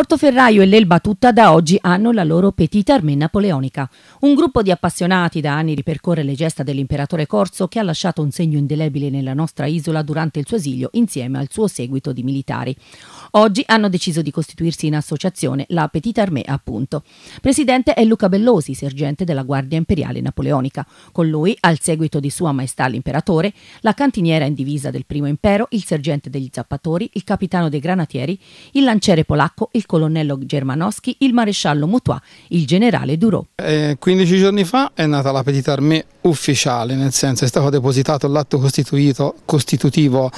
Portoferraio e l'Elba tutta da oggi hanno la loro Petite armée napoleonica. Un gruppo di appassionati da anni ripercorre le gesta dell'imperatore Corso che ha lasciato un segno indelebile nella nostra isola durante il suo esilio insieme al suo seguito di militari. Oggi hanno deciso di costituirsi in associazione la Petite Armée, appunto. Presidente è Luca Bellosi, sergente della Guardia Imperiale Napoleonica. Con lui, al seguito di Sua Maestà l'Imperatore, la cantiniera in divisa del Primo Impero, il sergente degli Zappatori, il capitano dei Granatieri, il lanciere polacco, il colonnello Germanowski, il maresciallo Mutois, il generale Duro. Eh, 15 giorni fa è nata la Petite Armée ufficiale, nel senso è stato depositato l'atto costitutivo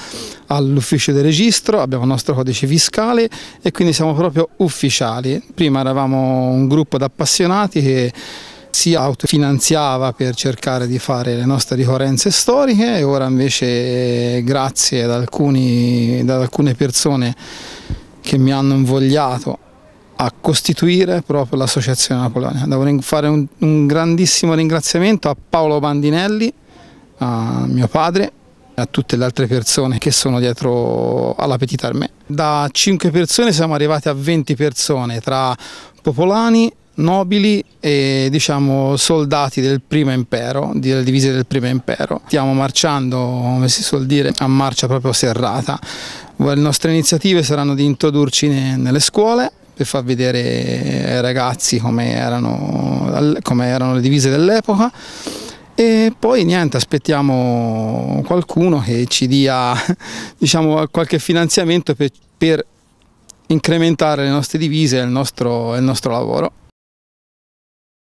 all'ufficio del registro, abbiamo il nostro codice fiscale e quindi siamo proprio ufficiali. Prima eravamo un gruppo di appassionati che si autofinanziava per cercare di fare le nostre ricorrenze storiche e ora invece grazie ad, alcuni, ad alcune persone che mi hanno invogliato a costituire proprio l'Associazione Napoleonica. Devo fare un, un, grandissimo ringraziamento a Paolo Bandinelli, a mio padre e a tutte le altre persone che sono dietro alla Petit Armée. Da 5 persone siamo arrivati a 20 persone tra popolani nobili e diciamo, soldati del primo impero, delle divise del primo impero. Stiamo marciando, come si suol dire, a marcia proprio serrata. Le nostre iniziative saranno di introdurci nelle scuole per far vedere ai ragazzi come erano, come erano le divise dell'epoca e poi niente, aspettiamo qualcuno che ci dia diciamo, qualche finanziamento per, per, incrementare le nostre divise e il nostro, il nostro lavoro.